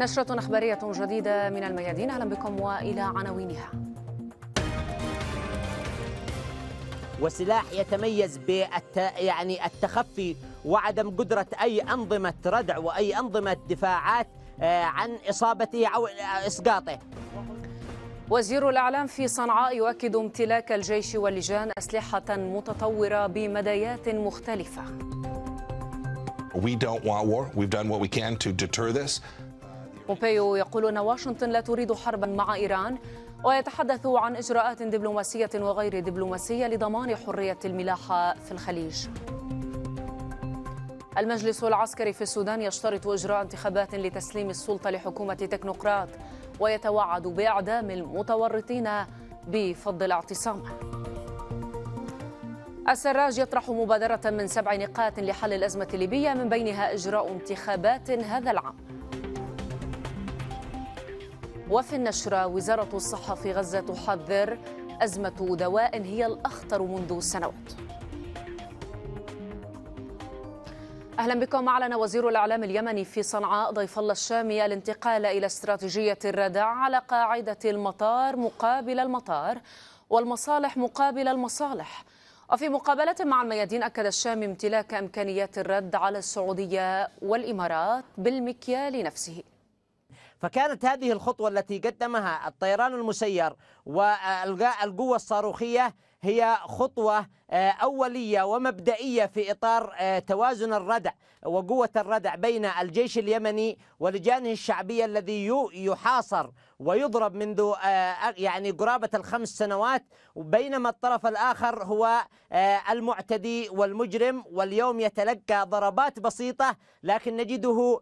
نشرة أخبارية جديدة من الميادين أهلا بكم وإلى عناوينها وسلاح يتميز بالت... يعني التخفي وعدم قدرة أي أنظمة ردع وأي أنظمة دفاعات آه، عن إصابته أو إسقاطه وزير الإعلام في صنعاء يؤكد امتلاك الجيش واللجان أسلحة متطورة بمدايات مختلفة We don't want war. We've done what we can to deter this. بومبيو يقول أن واشنطن لا تريد حربا مع إيران ويتحدث عن إجراءات دبلوماسية وغير دبلوماسية لضمان حرية الملاحة في الخليج المجلس العسكري في السودان يشترط إجراء انتخابات لتسليم السلطة لحكومة تكنوقراط ويتوعد بإعدام المتورطين بفض الاعتصام السراج يطرح مبادرة من سبع نقاط لحل الأزمة الليبية من بينها إجراء انتخابات هذا العام وفي النشرة وزارة الصحة في غزة تحذر أزمة دواء هي الأخطر منذ سنوات اهلا بكم اعلن وزير الاعلام اليمني في صنعاء ضيف الله الشامي الانتقال الى استراتيجيه الردع على قاعده المطار مقابل المطار والمصالح مقابل المصالح وفي مقابلة مع الميادين أكد الشام امتلاك إمكانيات الرد على السعودية والإمارات بالمكيال نفسه فكانت هذه الخطوة التي قدمها الطيران المسير والقاء القوة الصاروخية هي خطوة آه، أولية ومبدئية في إطار آه، توازن الردع وقوة الردع بين الجيش اليمني ولجانه الشعبية الذي يحاصر ويضرب منذ آه، آه، يعني قرابة الخمس سنوات بينما الطرف الآخر هو آه، المعتدي والمجرم واليوم يتلقى ضربات بسيطة لكن نجده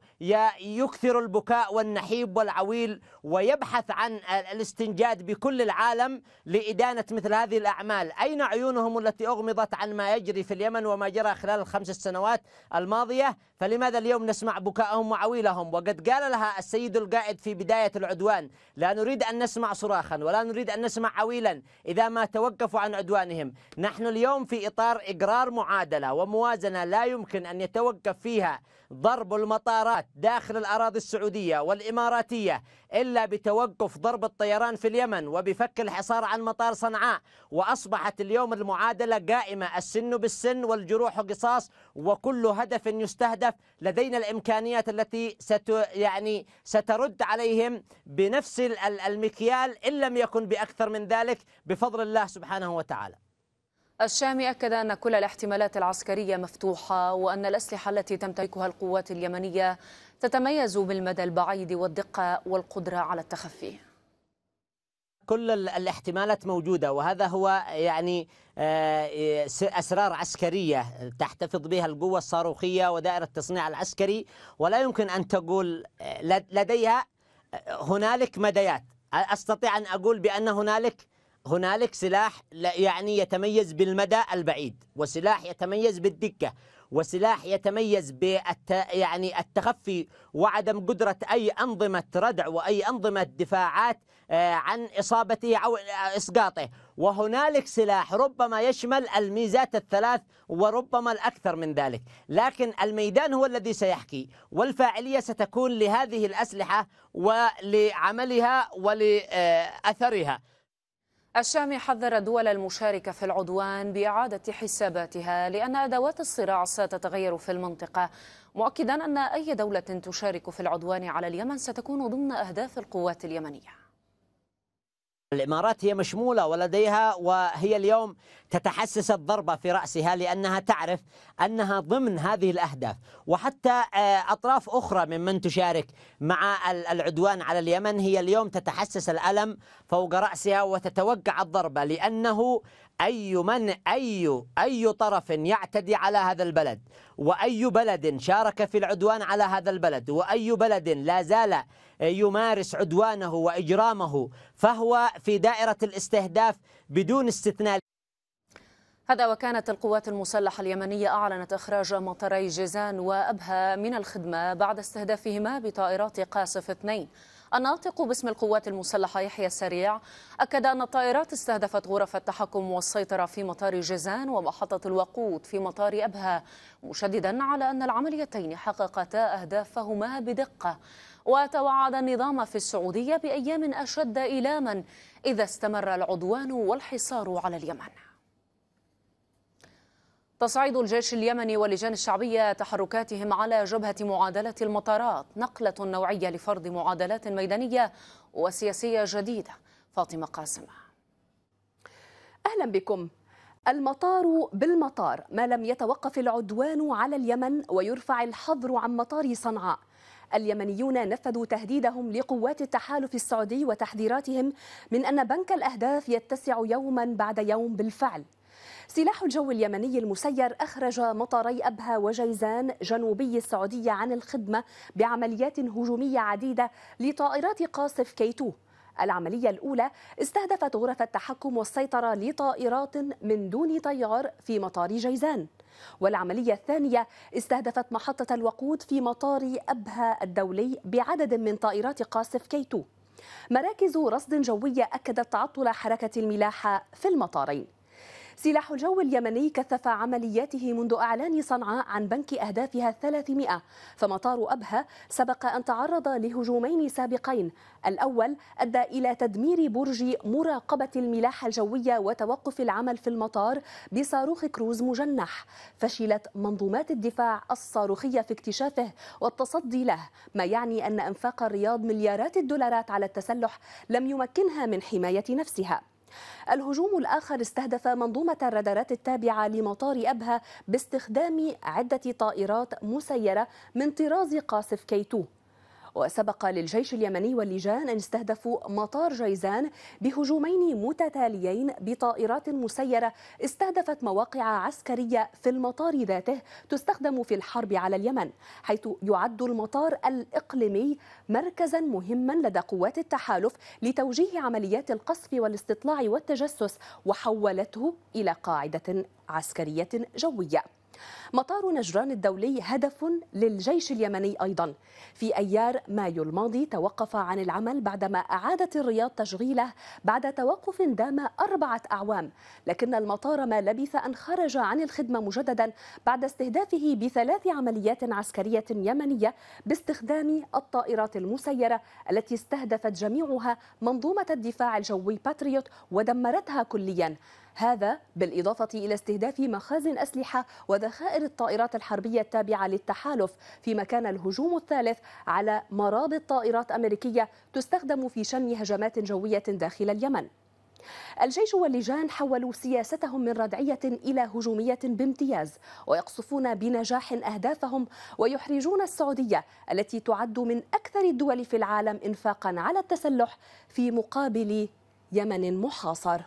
يكثر البكاء والنحيب والعويل ويبحث عن الاستنجاد بكل العالم لإدانة مثل هذه الأعمال أين عيونهم التي أغمضت عن ما يجري في اليمن وما جرى خلال الخمس السنوات الماضية فلماذا اليوم نسمع بكاءهم وعويلهم وقد قال لها السيد القائد في بداية العدوان لا نريد أن نسمع صراخا ولا نريد أن نسمع عويلا إذا ما توقفوا عن عدوانهم نحن اليوم في إطار إقرار معادلة وموازنة لا يمكن أن يتوقف فيها ضرب المطارات داخل الأراضي السعودية والإماراتية إلا بتوقف ضرب الطيران في اليمن وبفك الحصار عن مطار صنعاء وأصبحت اليوم المعادلة قائمة السن بالسن والجروح قصاص وكل هدف يستهدف لدينا الإمكانيات التي ست يعني سترد عليهم بنفس المكيال إن لم يكن بأكثر من ذلك بفضل الله سبحانه وتعالى الشامي أكد أن كل الاحتمالات العسكرية مفتوحة وأن الأسلحة التي تمتلكها القوات اليمنية تتميز بالمدى البعيد والدقة والقدرة على التخفي كل الاحتمالات موجوده وهذا هو يعني آه، اسرار عسكريه تحتفظ بها القوه الصاروخيه ودائره التصنيع العسكري ولا يمكن ان تقول آه، لديها آه، هنالك مديات استطيع ان اقول بان هنالك هنالك سلاح يعني يتميز بالمدى البعيد وسلاح يتميز بالدكة وسلاح يتميز بالت... يعني التخفي وعدم قدرة أي أنظمة ردع وأي أنظمة دفاعات آه، عن إصابته أو آه، إسقاطه وهنالك سلاح ربما يشمل الميزات الثلاث وربما الأكثر من ذلك لكن الميدان هو الذي سيحكي والفاعلية ستكون لهذه الأسلحة ولعملها ولأثرها آه، الشام حذر الدول المشاركة في العدوان بإعادة حساباتها لأن أدوات الصراع ستتغير في المنطقة مؤكدا أن أي دولة تشارك في العدوان على اليمن ستكون ضمن أهداف القوات اليمنية الإمارات هي مشمولة ولديها وهي اليوم تتحسس الضربة في رأسها لأنها تعرف أنها ضمن هذه الأهداف وحتى آه، أطراف أخرى ممن تشارك مع العدوان على اليمن هي اليوم تتحسس الألم فوق رأسها وتتوقع الضربة لأنه أي من أي أي طرف يعتدي على هذا البلد وأي بلد شارك في العدوان على هذا البلد وأي بلد لا زال يمارس عدوانه وإجرامه فهو في دائرة الاستهداف بدون استثناء هذا وكانت القوات المسلحة اليمنية أعلنت إخراج مطري جيزان وأبها من الخدمة بعد استهدافهما بطائرات قاصف اثنين الناطق باسم القوات المسلحة يحيى السريع أكد أن الطائرات استهدفت غرف التحكم والسيطرة في مطار جيزان ومحطة الوقود في مطار أبها مشددا على أن العمليتين حققتا أهدافهما بدقة وتوعد النظام في السعودية بأيام أشد إيلاما إذا استمر العدوان والحصار على اليمن تصعيد الجيش اليمني واللجان الشعبية تحركاتهم على جبهة معادلة المطارات نقلة نوعية لفرض معادلات ميدانية وسياسية جديدة فاطمة قاسم أهلا بكم المطار بالمطار ما لم يتوقف العدوان على اليمن ويرفع الحظر عن مطار صنعاء اليمنيون نفذوا تهديدهم لقوات التحالف السعودي وتحذيراتهم من أن بنك الأهداف يتسع يوما بعد يوم بالفعل سلاح الجو اليمني المسير أخرج مطاري أبها وجيزان جنوبي السعودية عن الخدمة بعمليات هجومية عديدة لطائرات قاصف كيتو العملية الأولى استهدفت غرف التحكم والسيطرة لطائرات من دون طيار في مطار جيزان والعملية الثانية استهدفت محطة الوقود في مطار أبها الدولي بعدد من طائرات قاصف كيتو مراكز رصد جوية أكدت تعطل حركة الملاحة في المطارين سلاح الجو اليمني كثف عملياته منذ إعلان صنعاء عن بنك أهدافها 300 فمطار أبها سبق أن تعرض لهجومين سابقين الأول أدى إلى تدمير برج مراقبة الملاحة الجوية وتوقف العمل في المطار بصاروخ كروز مجنح فشلت منظومات الدفاع الصاروخية في اكتشافه والتصدي له ما يعني أن أنفاق الرياض مليارات الدولارات على التسلح لم يمكنها من حماية نفسها الهجوم الآخر استهدف منظومة الرادارات التابعة لمطار أبها باستخدام عدة طائرات مسيرة من طراز قاصف كيتو وسبق للجيش اليمني واللجان أن استهدفوا مطار جيزان بهجومين متتاليين بطائرات مسيرة استهدفت مواقع عسكرية في المطار ذاته تستخدم في الحرب على اليمن حيث يعد المطار الإقليمي مركزا مهما لدى قوات التحالف لتوجيه عمليات القصف والاستطلاع والتجسس وحولته إلى قاعدة عسكرية جوية مطار نجران الدولي هدف للجيش اليمني أيضا في أيار مايو الماضي توقف عن العمل بعدما أعادت الرياض تشغيله بعد توقف دام أربعة أعوام لكن المطار ما لبث أن خرج عن الخدمة مجددا بعد استهدافه بثلاث عمليات عسكرية يمنية باستخدام الطائرات المسيرة التي استهدفت جميعها منظومة الدفاع الجوي باتريوت ودمرتها كليا هذا بالإضافة إلى استهداف مخازن أسلحة وذخائر الطائرات الحربية التابعة للتحالف فيما كان الهجوم الثالث على مرابط طائرات أمريكية تستخدم في شن هجمات جوية داخل اليمن الجيش واللجان حولوا سياستهم من ردعية إلى هجومية بامتياز ويقصفون بنجاح أهدافهم ويحرجون السعودية التي تعد من أكثر الدول في العالم إنفاقا على التسلح في مقابل يمن محاصر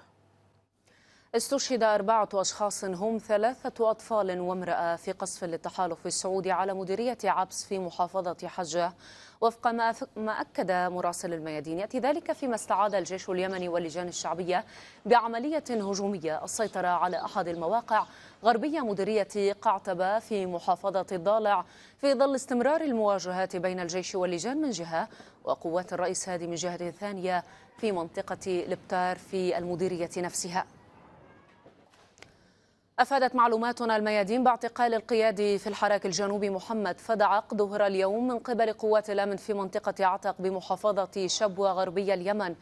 استشهد أربعة أشخاص هم ثلاثة أطفال وامرأة في قصف للتحالف السعودي على مديرية عبس في محافظة حجة وفق ما ما أكد مراسل الميادين يأتي ذلك فيما استعاد الجيش اليمني واللجان الشعبية بعملية هجومية السيطرة على أحد المواقع غربية مديرية قعتبة في محافظة الضالع في ظل استمرار المواجهات بين الجيش واللجان من جهة وقوات الرئيس هادي من جهة ثانية في منطقة لبتار في المديرية نفسها أفادت معلوماتنا الميادين باعتقال القيادي في الحراك الجنوبي محمد فدعق ظهر اليوم من قبل قوات الأمن في منطقة عتق بمحافظة شبوة غربية اليمن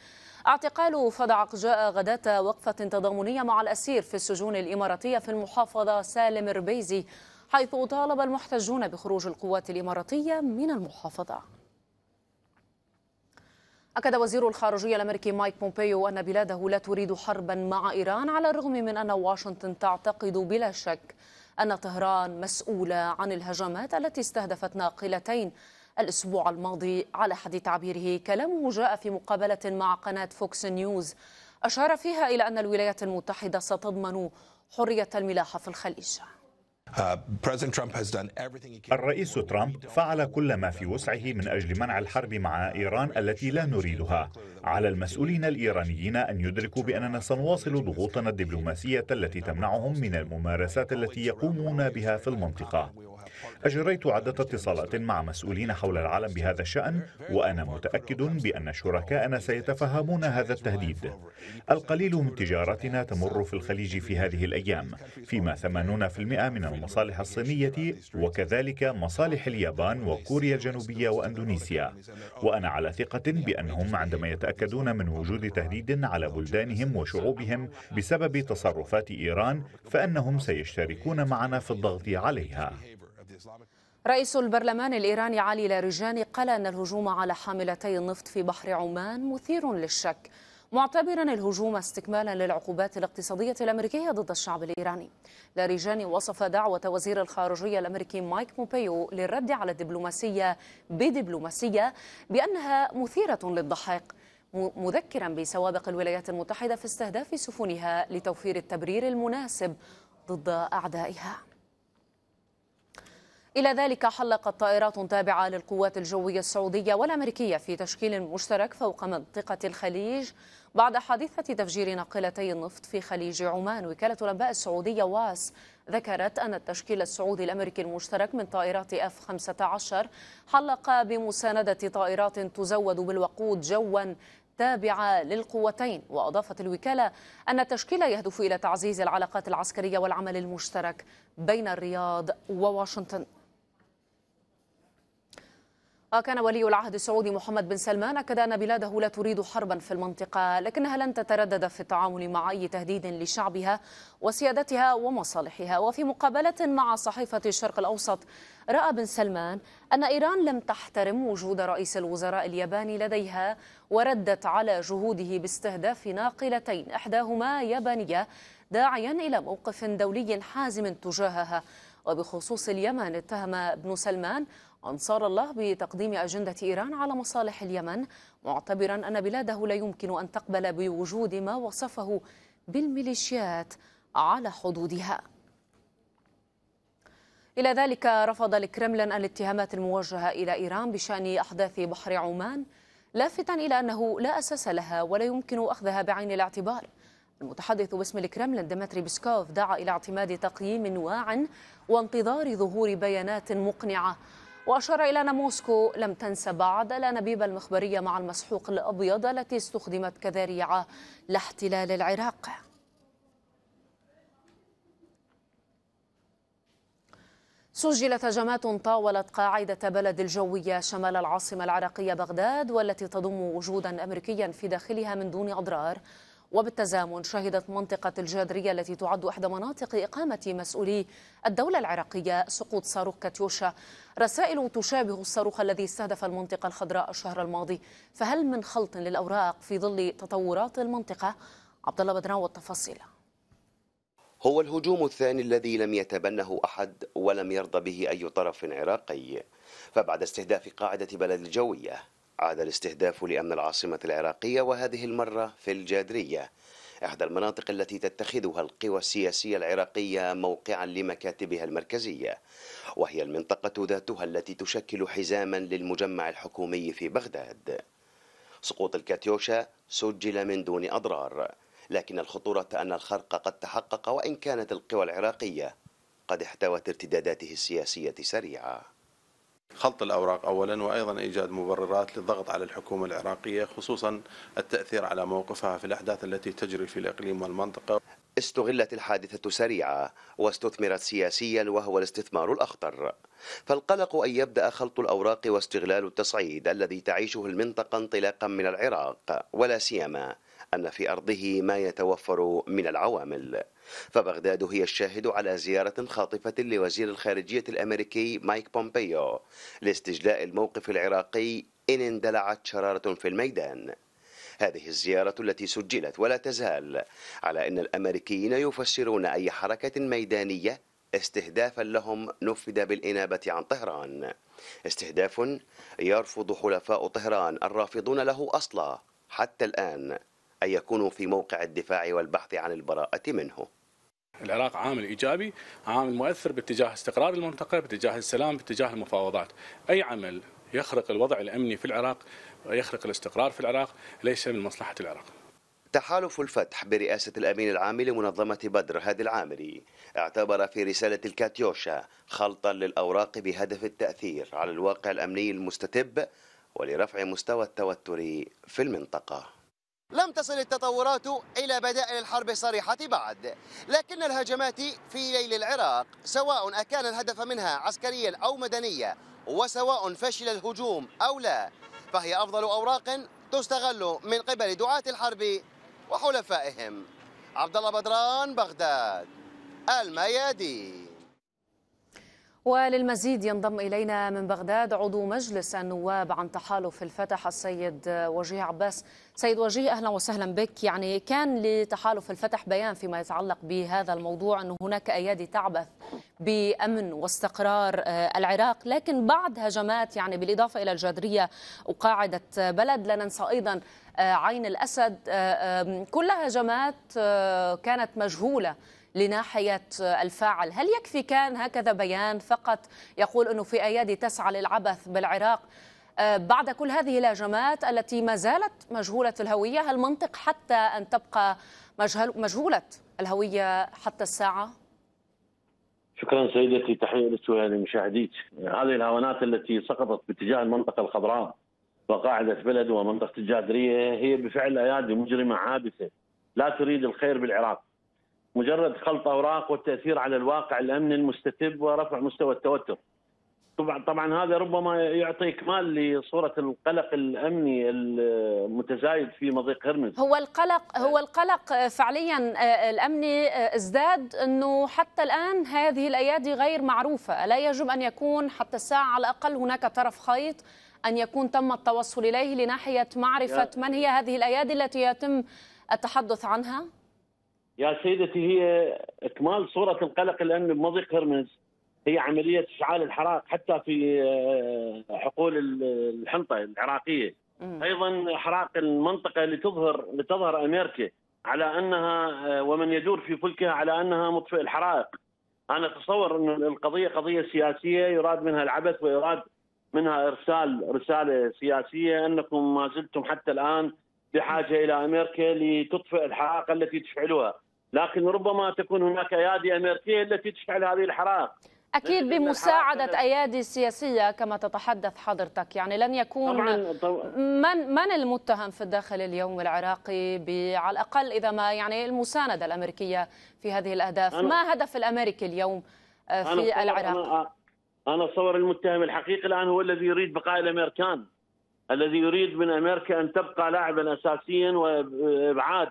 اعتقال فدعق جاء غداة وقفة تضامنية مع الأسير في السجون الإماراتية في المحافظة سالم ربيزي حيث طالب المحتجون بخروج القوات الإماراتية من المحافظة أكد وزير الخارجية الأمريكي مايك بومبيو أن بلاده لا تريد حربا مع إيران على الرغم من أن واشنطن تعتقد بلا شك أن طهران مسؤولة عن الهجمات التي استهدفت ناقلتين الأسبوع الماضي على حد تعبيره كلامه جاء في مقابلة مع قناة فوكس نيوز أشار فيها إلى أن الولايات المتحدة ستضمن حرية الملاحة في الخليج Uh, الرئيس ترامب فعل كل ما في وسعه من اجل منع الحرب مع ايران التي لا نريدها. على المسؤولين الايرانيين ان يدركوا باننا سنواصل ضغوطنا الدبلوماسيه التي تمنعهم من الممارسات التي يقومون بها في المنطقه. أجريت عدة اتصالات مع مسؤولين حول العالم بهذا الشأن وأنا متأكد بأن شركائنا سيتفهمون هذا التهديد القليل من تجارتنا تمر في الخليج في هذه الأيام فيما 80% من المصالح الصينية وكذلك مصالح اليابان وكوريا الجنوبية وأندونيسيا وأنا على ثقة بأنهم عندما يتأكدون من وجود تهديد على بلدانهم وشعوبهم بسبب تصرفات إيران فأنهم سيشتركون معنا في الضغط عليها رئيس البرلمان الإيراني علي لارجاني قال أن الهجوم على حاملتي النفط في بحر عمان مثير للشك معتبرا الهجوم استكمالا للعقوبات الاقتصادية الأمريكية ضد الشعب الإيراني لاريجاني وصف دعوة وزير الخارجية الأمريكي مايك موبيو للرد على الدبلوماسية بدبلوماسية بأنها مثيرة للضحك مذكرا بسوابق الولايات المتحدة في استهداف سفنها لتوفير التبرير المناسب ضد أعدائها إلى ذلك حلقت طائرات تابعة للقوات الجوية السعودية والأمريكية في تشكيل مشترك فوق منطقة الخليج بعد حادثة تفجير ناقلتي النفط في خليج عمان وكالة الأنباء السعودية واس ذكرت أن التشكيل السعودي الأمريكي المشترك من طائرات F-15 حلق بمساندة طائرات تزود بالوقود جواً تابعة للقوتين وأضافت الوكالة أن التشكيل يهدف إلى تعزيز العلاقات العسكرية والعمل المشترك بين الرياض وواشنطن آه، كان ولي العهد السعودي محمد بن سلمان أكد أن بلاده لا تريد حربا في المنطقة لكنها لن تتردد في التعامل مع أي تهديد لشعبها وسيادتها ومصالحها وفي مقابلة مع صحيفة الشرق الأوسط رأى بن سلمان أن إيران لم تحترم وجود رئيس الوزراء الياباني لديها وردت على جهوده باستهداف ناقلتين إحداهما يابانية داعيا إلى موقف دولي حازم تجاهها وبخصوص اليمن اتهم ابن سلمان أنصار الله بتقديم أجندة إيران على مصالح اليمن معتبرا أن بلاده لا يمكن أن تقبل بوجود ما وصفه بالميليشيات على حدودها إلى ذلك رفض الكرملين الاتهامات الموجهة إلى إيران بشأن أحداث بحر عمان لافتا إلى أنه لا أساس لها ولا يمكن أخذها بعين الاعتبار المتحدث باسم الكرملين ديمتري بيسكوف دعا إلى اعتماد تقييم واع وانتظار ظهور بيانات مقنعة وأشار إلى أن موسكو لم تنس بعد الأنابيب المخبرية مع المسحوق الأبيض التي استخدمت كذريعة لاحتلال العراق سجلت هجمات طاولت قاعدة بلد الجوية شمال العاصمة العراقية بغداد والتي تضم وجودا أمريكيا في داخلها من دون أضرار وبالتزامن شهدت منطقة الجادرية التي تعد إحدى مناطق إقامة مسؤولي الدولة العراقية سقوط صاروخ كاتيوشا رسائل تشابه الصاروخ الذي استهدف المنطقة الخضراء الشهر الماضي فهل من خلط للأوراق في ظل تطورات المنطقة؟ عبد الله بدران والتفاصيل هو الهجوم الثاني الذي لم يتبنه أحد ولم يرضى به أي طرف عراقي فبعد استهداف قاعدة بلد الجوية عاد الاستهداف لأمن العاصمة العراقية وهذه المرة في الجادرية إحدى المناطق التي تتخذها القوى السياسية العراقية موقعا لمكاتبها المركزية وهي المنطقة ذاتها التي تشكل حزاما للمجمع الحكومي في بغداد سقوط الكاتيوشا سجل من دون أضرار لكن الخطورة أن الخرق قد تحقق وإن كانت القوى العراقية قد احتوت ارتداداته السياسية سريعة خلط الأوراق أولا وأيضا إيجاد مبررات للضغط على الحكومة العراقية خصوصا التأثير على موقفها في الأحداث التي تجري في الإقليم والمنطقة استغلت الحادثة سريعة واستثمرت سياسيا وهو الاستثمار الأخطر فالقلق أن يبدأ خلط الأوراق واستغلال التصعيد الذي تعيشه المنطقة انطلاقا من العراق ولا سيما أن في أرضه ما يتوفر من العوامل فبغداد هي الشاهد على زيارة خاطفة لوزير الخارجية الأمريكي مايك بومبيو لاستجلاء الموقف العراقي إن اندلعت شرارة في الميدان هذه الزيارة التي سجلت ولا تزال على أن الأمريكيين يفسرون أي حركة ميدانية استهدافا لهم نفذ بالإنابة عن طهران استهداف يرفض حلفاء طهران الرافضون له أصلا حتى الآن أن يكونوا في موقع الدفاع والبحث عن البراءة منه العراق عامل ايجابي، عامل مؤثر باتجاه استقرار المنطقه، باتجاه السلام، باتجاه المفاوضات. اي عمل يخرق الوضع الامني في العراق، ويخرق الاستقرار في العراق، ليس من مصلحه العراق. تحالف الفتح برئاسة الأمين العام لمنظمة بدر هادي العامري اعتبر في رسالة الكاتيوشا خلطا للأوراق بهدف التأثير على الواقع الأمني المستتب ولرفع مستوى التوتر في المنطقة لم تصل التطورات إلى بدائل الحرب الصريحة بعد لكن الهجمات في ليل العراق سواء أكان الهدف منها عسكريا أو مدنيا وسواء فشل الهجوم أو لا فهي أفضل أوراق تستغل من قبل دعاة الحرب وحلفائهم عبد الله بدران بغداد الميادين وللمزيد ينضم إلينا من بغداد عضو مجلس النواب عن تحالف الفتح السيد وجيه عباس سيد وجيه أهلا وسهلا بك يعني كان لتحالف الفتح بيان فيما يتعلق بهذا الموضوع أن هناك أيادي تعبث بأمن واستقرار آه، العراق لكن بعد هجمات يعني بالإضافة إلى الجدرية وقاعدة بلد لا ننسى أيضا آه، عين الأسد آه، كلها هجمات كانت مجهولة لناحية الفاعل هل يكفي كان هكذا بيان فقط يقول أنه في أيادي تسعى للعبث بالعراق آه، بعد كل هذه الهجمات التي ما زالت مجهولة الهوية هل منطق حتى أن تبقى مجهولة الهوية حتى الساعة؟ شكرا سيدتي تحية للسؤال لمشاهديك هذه الهوانات التي سقطت باتجاه المنطقة الخضراء وقاعدة بلد ومنطقة الجادرية هي بفعل أيادي مجرمة عابثة لا تريد الخير بالعراق مجرد خلط اوراق والتاثير على الواقع الامني المستتب ورفع مستوى التوتر. طبعا طبعا هذا ربما يعطي اكمال لصوره القلق الامني المتزايد في مضيق هرمز هو القلق هو القلق فعليا آه، الامني آه، ازداد انه حتى الان هذه الايادي غير معروفه، الا يجب ان يكون حتى الساعه على الاقل هناك طرف خيط ان يكون تم التوصل اليه لناحيه معرفه من هي هذه الايادي التي يتم التحدث عنها؟ يا سيدتي هي اكمال صوره القلق لان بمضيق هرمز هي عمليه اشعال الحرائق حتى في حقول آه، الحنطه العراقيه ايضا احراق المنطقه لتظهر لتظهر امريكا على انها آه، ومن يدور في فلكها على انها مطفئ الحرائق انا اتصور ان القضيه قضيه سياسيه يراد منها العبث ويراد منها ارسال رساله سياسيه انكم ما زلتم حتى الان بحاجه الى امريكا لتطفئ الحرائق التي تشعلها لكن ربما تكون هناك ايادي امريكيه التي تشعل هذه الحرائق اكيد بمساعده ايادي سياسيه كما تتحدث حضرتك يعني لن يكون طبعاً طبعاً من من المتهم في الداخل اليوم العراقي على الاقل اذا ما يعني المسانده الامريكيه في هذه الاهداف ما هدف الامريكي اليوم آه، في العراق انا اتصور المتهم الحقيقي الان هو الذي يريد بقاء الامريكان الذي يريد من امريكا ان تبقى لاعبا اساسيا وابعاد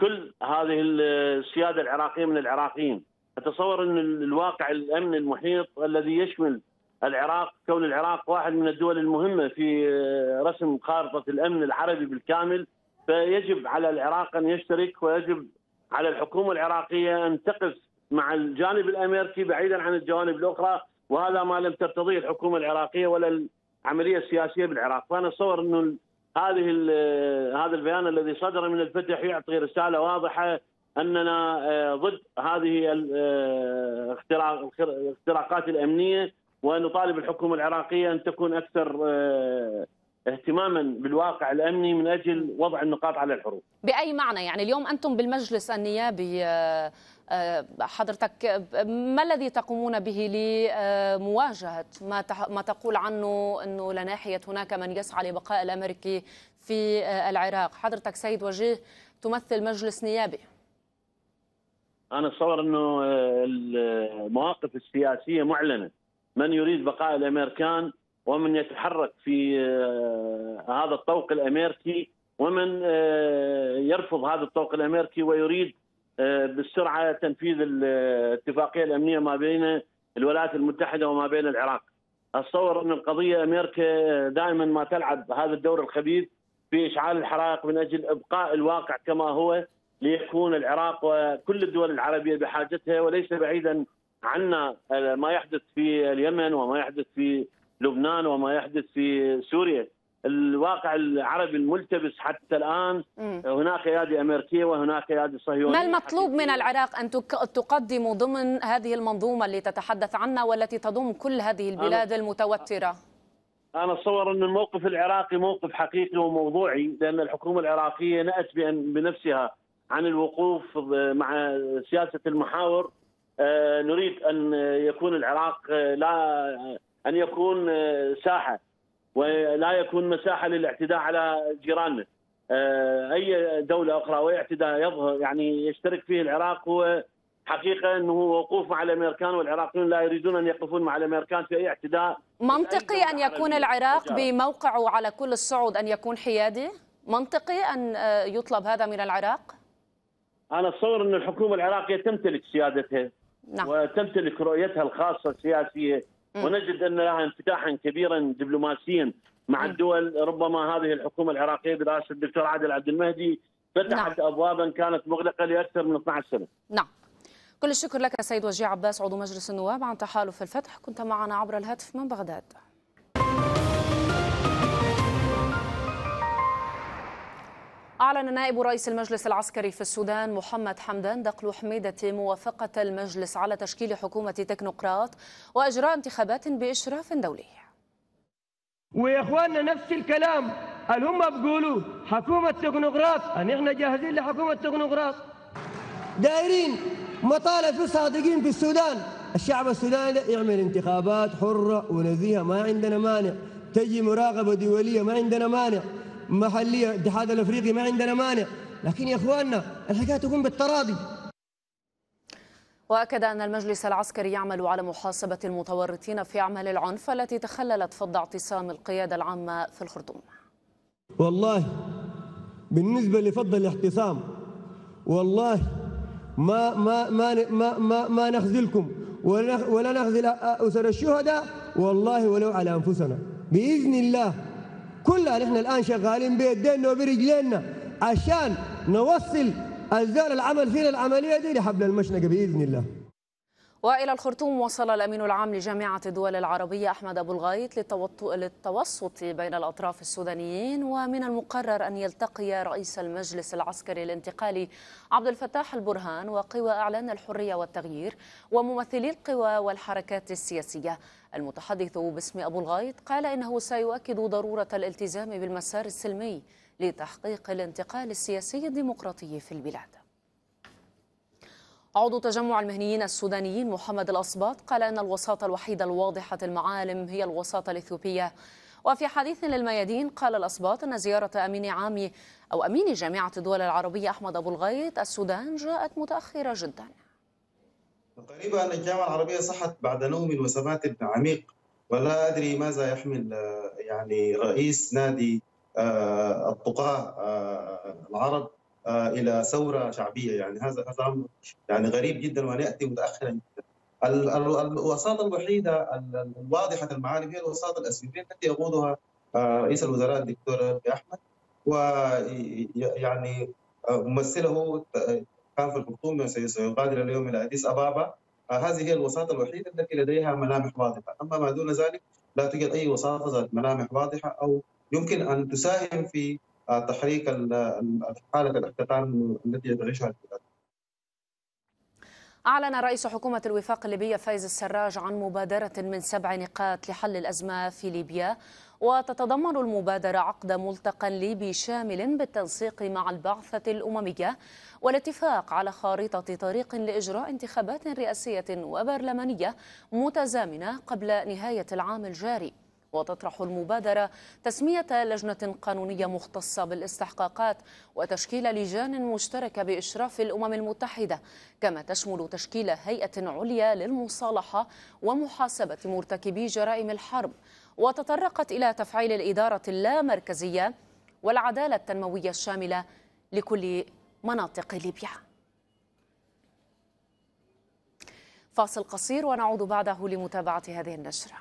كل هذه السياده العراقيه من العراقيين اتصور ان الواقع الامن المحيط الذي يشمل العراق كون العراق واحد من الدول المهمه في آه، رسم خارطه الامن العربي بالكامل فيجب على العراق ان يشترك ويجب على الحكومه العراقيه ان تقف مع الجانب الامريكي بعيدا عن الجوانب الاخرى وهذا ما لم ترتضيه الحكومه العراقيه ولا العمليه السياسيه بالعراق، فانا اتصور انه هذه هذا البيان الذي صدر من الفتح يعطي رساله واضحه اننا آه، ضد هذه الاختراقات آه، الامنيه ونطالب الحكومه العراقيه ان تكون اكثر آه، اهتماما بالواقع الامني من اجل وضع النقاط على الحروب. باي معنى يعني اليوم انتم بالمجلس النيابي آه، حضرتك ما الذي تقومون به لمواجهة ما ما تقول عنه أنه لناحية هناك من يسعى لبقاء الأمريكي في آه، العراق حضرتك سيد وجيه تمثل مجلس نيابي أنا أتصور أنه آه، المواقف السياسية معلنة من يريد بقاء الأمريكان ومن يتحرك في هذا الطوق الأمريكي ومن يرفض هذا الطوق الأمريكي ويريد آه، بالسرعه تنفيذ الاتفاقيه الامنيه ما بين الولايات المتحده وما بين العراق. اتصور ان القضيه امريكا دائما ما تلعب هذا الدور الخبيث في اشعال الحرائق من اجل ابقاء الواقع كما هو ليكون العراق وكل الدول العربيه بحاجتها وليس بعيدا عنا ما يحدث في اليمن وما يحدث في لبنان وما يحدث في سوريا. الواقع العربي الملتبس حتى الان م. هناك ايادي امريكيه وهناك ايادي صهيونيه ما المطلوب من العراق ان تقدم ضمن هذه المنظومه اللي تتحدث عنها والتي تضم كل هذه البلاد أنا المتوتره انا اتصور ان الموقف العراقي موقف حقيقي وموضوعي لان الحكومه العراقيه نأت بأن بنفسها عن الوقوف مع سياسه المحاور آه، نريد ان يكون العراق آه، لا ان يكون آه، ساحه ولا يكون مساحه للاعتداء على جيراننا. آه، اي دوله اخرى اعتداء يظهر يعني يشترك فيه العراق هو حقيقه انه وقوف مع الامريكان والعراقيون لا يريدون ان يقفون مع الامريكان في اي اعتداء منطقي ان يكون العراق بموقعه على كل الصعود ان يكون حيادي؟ منطقي ان آه، يطلب هذا من العراق؟ انا اتصور ان الحكومه العراقيه تمتلك سيادتها نعم. وتمتلك رؤيتها الخاصه السياسيه ونجد ان لها انفتاحا كبيرا دبلوماسيا مع الدول ربما هذه الحكومه العراقيه برئاسه الدكتور عادل عبد المهدي فتحت نعم. ابوابا كانت مغلقه لاكثر من 12 سنه. نعم. كل الشكر لك سيد وجيه عباس عضو مجلس النواب عن تحالف الفتح كنت معنا عبر الهاتف من بغداد. أعلن نائب رئيس المجلس العسكري في السودان محمد حمدان دقل حميدة موافقة المجلس على تشكيل حكومة تكنوقراط وإجراء انتخابات بإشراف دولي ويا اخواننا نفس الكلام اللي هم بيقولوا حكومة تكنوقراط أن إحنا جاهزين لحكومة تكنوقراط دايرين مطالب في صادقين في السودان الشعب السوداني يعمل انتخابات حرة ونزيهة ما عندنا مانع تجي مراقبة دولية ما عندنا مانع محلية الاتحاد الأفريقي ما عندنا مانع لكن يا إخواننا الحكاية تكون بالتراضي وأكد أن المجلس العسكري يعمل على محاسبة المتورطين في أعمال العنف التي تخللت فض اعتصام القيادة العامة في الخرطوم والله بالنسبة لفض الاعتصام والله ما ما ما ما ما, ما نخذلكم ولا ولا نخذل أسر الشهداء والله ولو على أنفسنا بإذن الله كلها نحن الآن شغالين بيدينا وبرجلينا عشان نوصل الزول العمل فينا العملية دي لحبل المشنقة بإذن الله والى الخرطوم وصل الامين العام لجامعه الدول العربيه احمد ابو الغايت للتوسط بين الاطراف السودانيين ومن المقرر ان يلتقي رئيس المجلس العسكري الانتقالي عبد الفتاح البرهان وقوى اعلان الحريه والتغيير وممثلي القوى والحركات السياسيه المتحدث باسم ابو الغايت قال انه سيؤكد ضروره الالتزام بالمسار السلمي لتحقيق الانتقال السياسي الديمقراطي في البلاد عضو تجمع المهنيين السودانيين محمد الأصباط قال أن الوساطة الوحيدة الواضحة المعالم هي الوساطة الإثيوبية وفي حديث للميادين قال الأصباط أن زيارة أمين عام أو أمين جامعة الدول العربية أحمد أبو الغيط السودان جاءت متأخرة جدا قريبا أن الجامعة العربية صحت بعد نوم وسبات عميق ولا أدري ماذا يحمل آه، يعني رئيس نادي الطقاة آه، العرب آه، الى ثوره شعبيه يعني هذا هذا امر يعني غريب جدا وياتي متاخرا جدا الوساطه الوحيده الواضحه المعالم هي الوساطه الاسيويه التي يقودها آه، رئيس الوزراء الدكتور احمد ويعني آه، ممثله كان في الخرطوم سيغادر اليوم الى اديس ابابا هذه هي الوساطه الوحيده التي لديها ملامح واضحه، اما ما دون ذلك لا توجد اي وساطه ذات ملامح واضحه او يمكن ان تساهم في تحريك حالة الاحتقان التي يعيشها البلاد أعلن رئيس حكومة الوفاق الليبية فايز السراج عن مبادرة من سبع نقاط لحل الأزمة في ليبيا وتتضمن المبادرة عقد ملتقى ليبي شامل بالتنسيق مع البعثة الأممية والاتفاق على خارطة طريق لإجراء انتخابات رئاسية وبرلمانية متزامنة قبل نهاية العام الجاري وتطرح المبادرة تسمية لجنة قانونية مختصة بالاستحقاقات وتشكيل لجان مشتركة بإشراف الأمم المتحدة كما تشمل تشكيل هيئة عليا للمصالحة ومحاسبة مرتكبي جرائم الحرب وتطرقت إلى تفعيل الإدارة اللامركزية والعدالة التنموية الشاملة لكل مناطق ليبيا فاصل قصير ونعود بعده لمتابعة هذه النشرة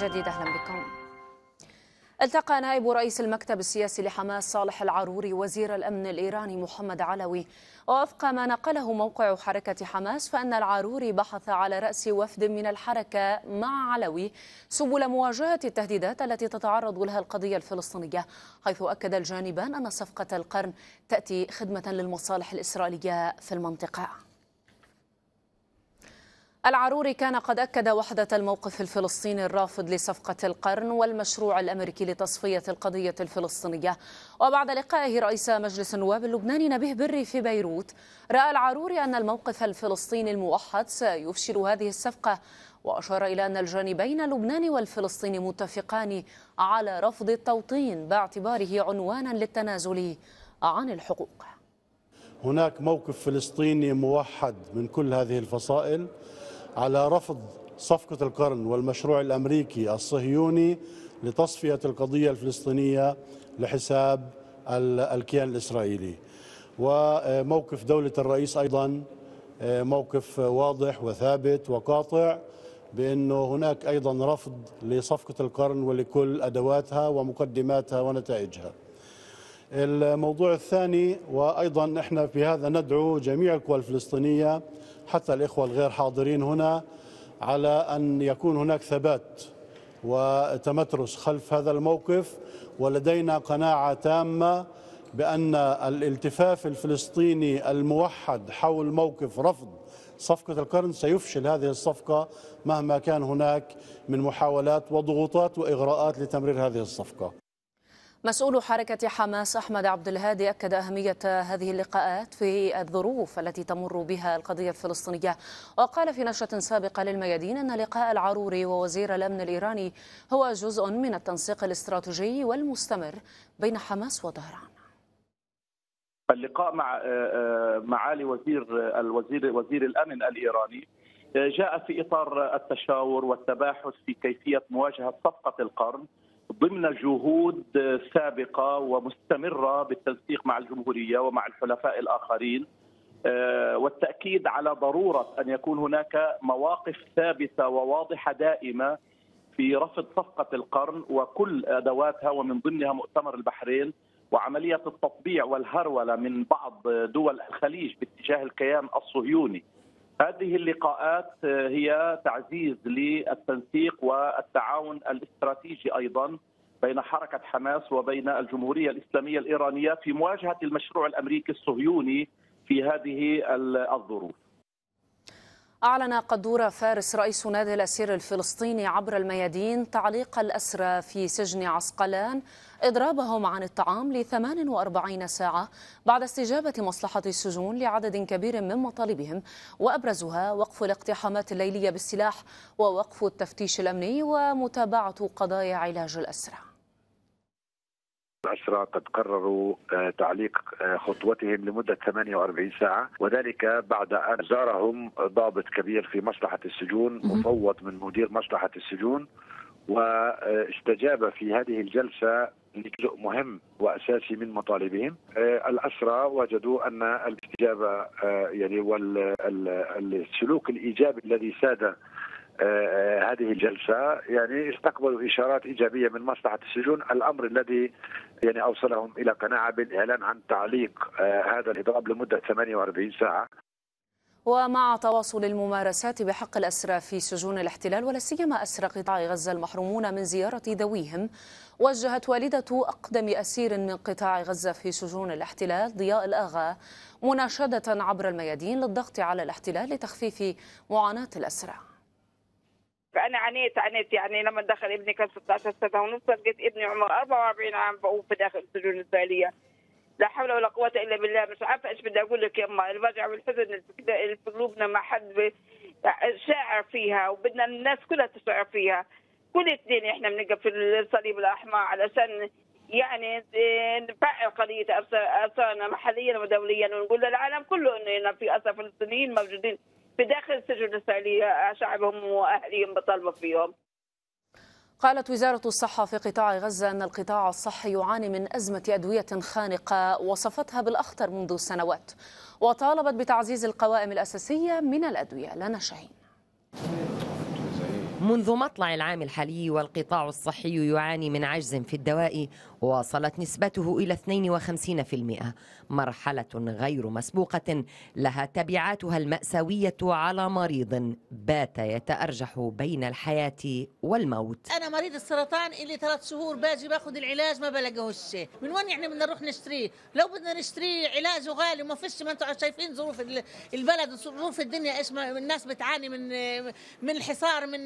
جديد أهلا بكم التقى نائب رئيس المكتب السياسي لحماس صالح العروري وزير الأمن الإيراني محمد علوي ووفق ما نقله موقع حركة حماس فأن العروري بحث على رأس وفد من الحركة مع علوي سبل مواجهة التهديدات التي تتعرض لها القضية الفلسطينية حيث أكد الجانبان أن صفقة القرن تأتي خدمة للمصالح الإسرائيلية في المنطقة العروري كان قد أكد وحدة الموقف الفلسطيني الرافض لصفقة القرن والمشروع الأمريكي لتصفية القضية الفلسطينية وبعد لقائه رئيس مجلس النواب اللبناني نبيه بري في بيروت رأى العروري أن الموقف الفلسطيني الموحد سيفشل هذه الصفقة وأشار إلى أن الجانبين اللبناني والفلسطيني متفقان على رفض التوطين باعتباره عنوانا للتنازل عن الحقوق هناك موقف فلسطيني موحد من كل هذه الفصائل على رفض صفقة القرن والمشروع الأمريكي الصهيوني لتصفية القضية الفلسطينية لحساب الكيان الإسرائيلي وموقف دولة الرئيس أيضا موقف واضح وثابت وقاطع بأنه هناك أيضا رفض لصفقة القرن ولكل أدواتها ومقدماتها ونتائجها الموضوع الثاني وأيضا نحن في هذا ندعو جميع القوى الفلسطينية حتى الإخوة الغير حاضرين هنا على أن يكون هناك ثبات وتمترس خلف هذا الموقف ولدينا قناعة تامة بأن الالتفاف الفلسطيني الموحد حول موقف رفض صفقة القرن سيفشل هذه الصفقة مهما كان هناك من محاولات وضغوطات وإغراءات لتمرير هذه الصفقة مسؤول حركة حماس أحمد عبد الهادي أكد أهمية هذه اللقاءات في الظروف التي تمر بها القضية الفلسطينية وقال في نشرة سابقة للميادين أن لقاء العروري ووزير الأمن الإيراني هو جزء من التنسيق الاستراتيجي والمستمر بين حماس وطهران اللقاء مع آه، آه، معالي وزير آه، الوزير وزير الامن الايراني جاء في اطار التشاور والتباحث في كيفيه مواجهه صفقه القرن ضمن جهود سابقه ومستمره بالتنسيق مع الجمهوريه ومع الحلفاء الاخرين آه، والتاكيد على ضروره ان يكون هناك مواقف ثابته وواضحه دائمه في رفض صفقه القرن وكل ادواتها ومن ضمنها مؤتمر البحرين وعمليه التطبيع والهروله من بعض دول الخليج باتجاه الكيان الصهيوني. هذه اللقاءات آه، هي تعزيز للتنسيق والتعاون الاستراتيجي ايضا بين حركة حماس وبين الجمهورية الإسلامية الإيرانية في مواجهة المشروع الأمريكي الصهيوني في هذه الظروف أعلن قدورة فارس رئيس نادي الأسير الفلسطيني عبر الميادين تعليق الأسرى في سجن عسقلان إضرابهم عن الطعام ل 48 ساعة بعد استجابة مصلحة السجون لعدد كبير من مطالبهم وأبرزها وقف الاقتحامات الليلية بالسلاح ووقف التفتيش الأمني ومتابعة قضايا علاج الأسرى الأسرى قد قرروا آه، تعليق آه، خطوتهم لمدة 48 ساعة وذلك بعد أن زارهم ضابط كبير في مصلحة السجون مفوض من مدير مصلحة السجون واستجاب في هذه الجلسة لجزء مهم واساسي من مطالبهم آه، الاسرى وجدوا ان الاستجابه يعني والسلوك الايجابي الذي ساد آه، هذه الجلسة يعني استقبلوا إشارات إيجابية من مصلحة السجون الأمر الذي يعني أوصلهم إلى قناعة بالإعلان عن تعليق آه، هذا الإضراب لمدة 48 ساعة ومع تواصل الممارسات بحق الأسرى في سجون الاحتلال ولا سيما أسرى قطاع غزة المحرومون من زيارة ذويهم وجهت والدة أقدم أسير من قطاع غزة في سجون الاحتلال ضياء الآغا مناشدة عبر الميادين للضغط على الاحتلال لتخفيف معاناة الأسرى فانا عانيت عانيت يعني لما دخل ابني كان 16 سنه ونص لقيت ابني عمره 44 عام في داخل السجون الدوليه لا حول ولا قوة إلا بالله مش عارفة إيش بدي أقول لك يا أما الوجع والحزن اللي في قلوبنا ما حد شاعر فيها وبدنا الناس كلها تشعر فيها كل اثنين احنا بنقف في الصليب الأحمر علشان يعني إيه، نفعل قضية أثارنا محليا ودوليا ونقول للعالم كله إنه في اثر فلسطينيين موجودين بداخل السجون الاسرائيليه شعبهم واهليهم بطالبوا فيهم قالت وزارة الصحة في قطاع غزة أن القطاع الصحي يعاني من أزمة أدوية خانقة وصفتها بالأخطر منذ سنوات وطالبت بتعزيز القوائم الأساسية من الأدوية لنا شاهين منذ مطلع العام الحالي والقطاع الصحي يعاني من عجز في الدواء وصلت نسبته إلى 52% مرحلة غير مسبوقة لها تبعاتها المأساوية على مريض بات يتأرجح بين الحياة والموت أنا مريض السرطان اللي ثلاث شهور باجي باخذ العلاج ما بلاقيهوش من وين يعني بدنا نروح نشتريه لو بدنا نشتريه علاجه غالي وما فيش ما انتم شايفين ظروف البلد ظروف الدنيا ايش الناس بتعاني من من الحصار من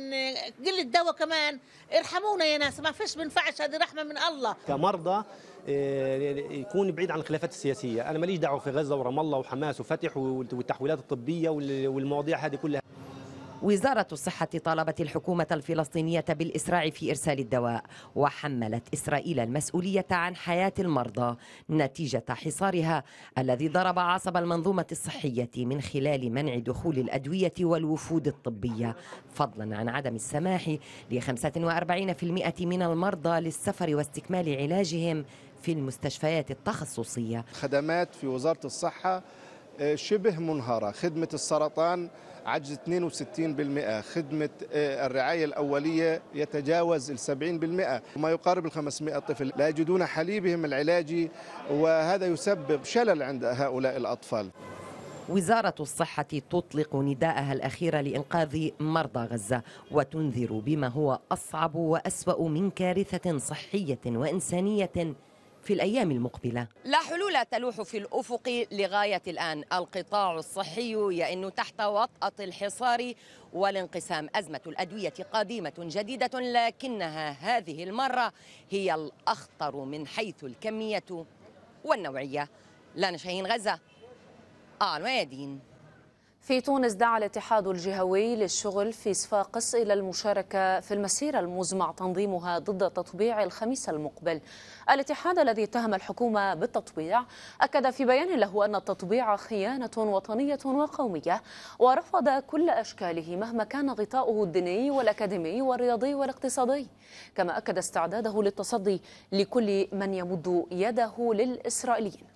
قله دواء كمان ارحمونا يا ناس ما فيش بنفعش هذه رحمه من الله مرضى آه، يكون بعيد عن الخلافات السياسيه انا ماليش دعوه في غزه ورام الله وحماس وفتح والتحويلات الطبيه والمواضيع هذه كلها وزارة الصحة طالبت الحكومة الفلسطينية بالإسراع في إرسال الدواء وحملت إسرائيل المسؤولية عن حياة المرضى نتيجة حصارها الذي ضرب عصب المنظومة الصحية من خلال منع دخول الأدوية والوفود الطبية فضلا عن عدم السماح ل 45% من المرضى للسفر واستكمال علاجهم في المستشفيات التخصصية خدمات في وزارة الصحة آه، شبه منهارة خدمة السرطان عجز 62% خدمة آه، الرعاية الأولية يتجاوز ال 70% ما يقارب ال 500 طفل لا يجدون حليبهم العلاجي وهذا يسبب شلل عند هؤلاء الأطفال وزارة الصحة تطلق نداءها الأخير لإنقاذ مرضى غزة وتنذر بما هو أصعب وأسوأ من كارثة صحية وإنسانية في الأيام المقبلة لا حلول تلوح في الأفق لغاية الآن القطاع الصحي يئن تحت وطأة الحصار والانقسام أزمة الأدوية قديمة جديدة لكنها هذه المرة هي الأخطر من حيث الكمية والنوعية لا شاهين غزة أعلى آه الميادين. في تونس دعا الاتحاد الجهوي للشغل في صفاقس إلى المشاركة في المسيرة المزمع تنظيمها ضد تطبيع الخميس المقبل الاتحاد الذي اتهم الحكومة بالتطبيع أكد في بيان له أن التطبيع خيانة وطنية وقومية ورفض كل أشكاله مهما كان غطاؤه الديني والأكاديمي والرياضي والاقتصادي كما أكد استعداده للتصدي لكل من يمد يده للإسرائيليين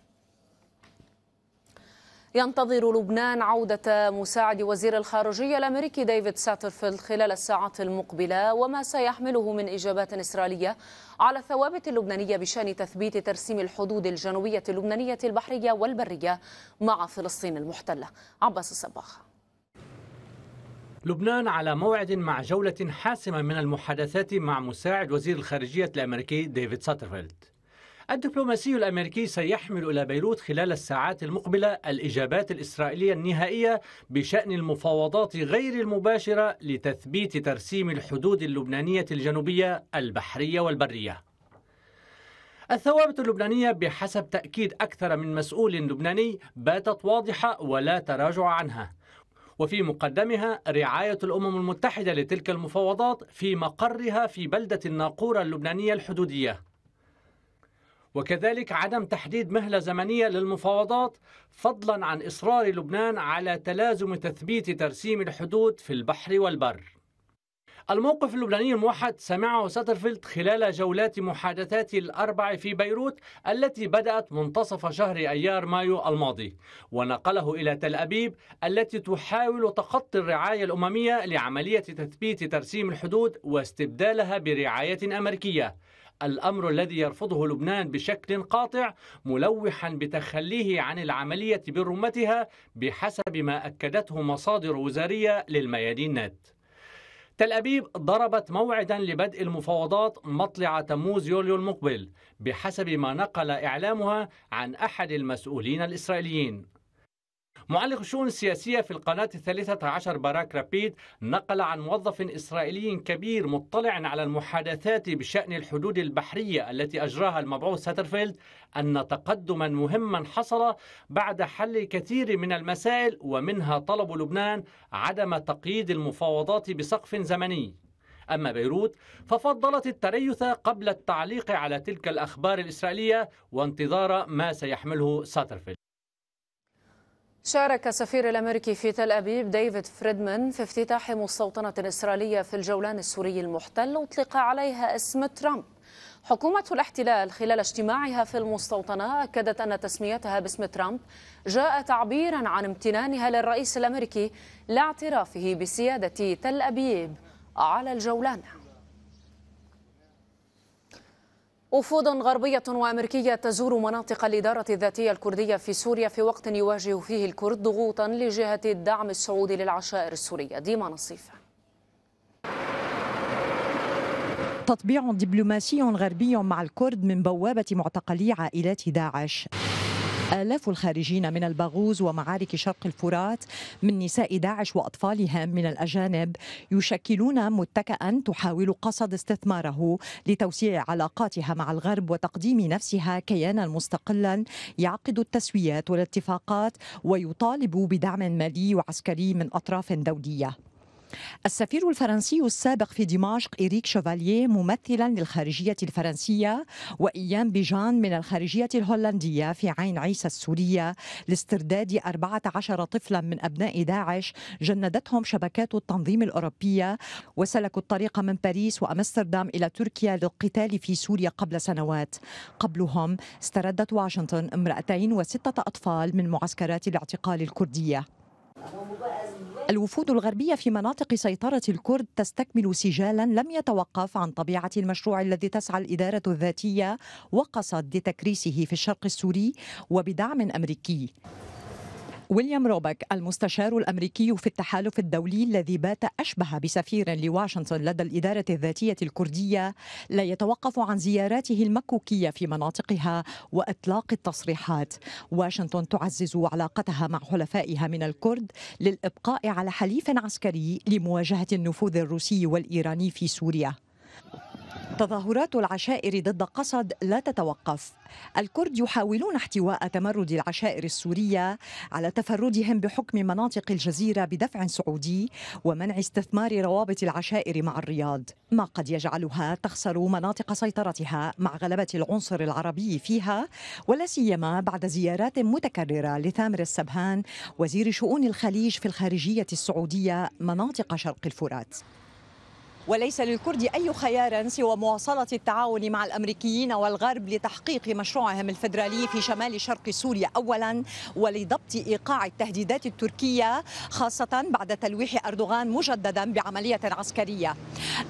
ينتظر لبنان عودة مساعد وزير الخارجية الأمريكي ديفيد ساترفيلد خلال الساعات المقبلة وما سيحمله من إجابات إسرائيلية على الثوابت اللبنانية بشأن تثبيت ترسيم الحدود الجنوبية اللبنانية البحرية والبرية مع فلسطين المحتلة عباس الصباح لبنان على موعد مع جولة حاسمة من المحادثات مع مساعد وزير الخارجية الأمريكي ديفيد ساترفيلد الدبلوماسي الامريكي سيحمل الى بيروت خلال الساعات المقبله الاجابات الاسرائيليه النهائيه بشان المفاوضات غير المباشره لتثبيت ترسيم الحدود اللبنانيه الجنوبيه البحريه والبريه. الثوابت اللبنانية بحسب تأكيد أكثر من مسؤول لبناني باتت واضحة ولا تراجع عنها وفي مقدمها رعاية الأمم المتحدة لتلك المفاوضات في مقرها في بلدة الناقورة اللبنانية الحدودية وكذلك عدم تحديد مهلة زمنية للمفاوضات فضلا عن إصرار لبنان على تلازم تثبيت ترسيم الحدود في البحر والبر الموقف اللبناني الموحد سمعه ساترفيلد خلال جولات محادثاته الأربع في بيروت التي بدأت منتصف شهر أيار مايو الماضي ونقله إلى تل أبيب التي تحاول تخطي الرعاية الأممية لعملية تثبيت ترسيم الحدود واستبدالها برعاية أمريكية الأمر الذي يرفضه لبنان بشكل قاطع ملوحا بتخليه عن العملية برمتها بحسب ما أكدته مصادر وزارية للميادين نت تل أبيب ضربت موعدا لبدء المفاوضات مطلع تموز يوليو المقبل بحسب ما نقل إعلامها عن أحد المسؤولين الإسرائيليين معلق الشؤون السياسية في القناة الثالثة عشر باراك رابيد نقل عن موظف إسرائيلي كبير مطلع على المحادثات بشأن الحدود البحرية التي أجراها المبعوث ساترفيلد أن تقدما مهما حصل بعد حل كثير من المسائل ومنها طلب لبنان عدم تقييد المفاوضات بسقف زمني أما بيروت ففضلت التريث قبل التعليق على تلك الأخبار الإسرائيلية وانتظار ما سيحمله ساترفيلد شارك السفير الامريكي في تل ابيب ديفيد فريدمان في افتتاح مستوطنه اسرائيليه في الجولان السوري المحتل اطلق عليها اسم ترامب. حكومه الاحتلال خلال اجتماعها في المستوطنه اكدت ان تسميتها باسم ترامب جاء تعبيرا عن امتنانها للرئيس الامريكي لاعترافه بسياده تل ابيب على الجولان. وفود غربية وأمريكية تزور مناطق الإدارة الذاتية الكردية في سوريا في وقت يواجه فيه الكرد ضغوطا لجهة الدعم السعودي للعشائر السورية ديما نصيفة تطبيع دبلوماسي غربي مع الكرد من بوابة معتقلي عائلات داعش آلاف الخارجين من الباغوز ومعارك شرق الفرات من نساء داعش وأطفالهم من الأجانب يشكلون متكأ تحاول قصد استثماره لتوسيع علاقاتها مع الغرب وتقديم نفسها كيانا مستقلا يعقد التسويات والاتفاقات ويطالب بدعم مالي وعسكري من أطراف دولية السفير الفرنسي السابق في دمشق إريك شوفاليه ممثلا للخارجية الفرنسية وإيان بيجان من الخارجية الهولندية في عين عيسى السورية لاسترداد 14 طفلا من أبناء داعش جندتهم شبكات التنظيم الأوروبية وسلكوا الطريق من باريس وأمستردام إلى تركيا للقتال في سوريا قبل سنوات قبلهم استردت واشنطن امرأتين وستة أطفال من معسكرات الاعتقال الكردية الوفود الغربية في مناطق سيطرة الكرد تستكمل سجالا لم يتوقف عن طبيعة المشروع الذي تسعى الإدارة الذاتية وقصد لتكريسه في الشرق السوري وبدعم أمريكي ويليام روبك المستشار الامريكي في التحالف الدولي الذي بات اشبه بسفير لواشنطن لدى الاداره الذاتيه الكرديه لا يتوقف عن زياراته المكوكيه في مناطقها واطلاق التصريحات واشنطن تعزز علاقتها مع حلفائها من الكرد للابقاء على حليف عسكري لمواجهه النفوذ الروسي والايراني في سوريا تظاهرات العشائر ضد قسد لا تتوقف الكرد يحاولون احتواء تمرد العشائر السورية على تفردهم بحكم مناطق الجزيرة بدفع سعودي ومنع استثمار روابط العشائر مع الرياض ما قد يجعلها تخسر مناطق سيطرتها مع غلبة العنصر العربي فيها ولا سيما بعد زيارات متكررة لثامر السبهان وزير شؤون الخليج في الخارجية السعودية مناطق شرق الفرات وليس للكرد أي خيار سوى مواصلة التعاون مع الأمريكيين والغرب لتحقيق مشروعهم الفدرالي في شمال شرق سوريا أولا ولضبط إيقاع التهديدات التركية خاصة بعد تلويح أردوغان مجددا بعملية عسكرية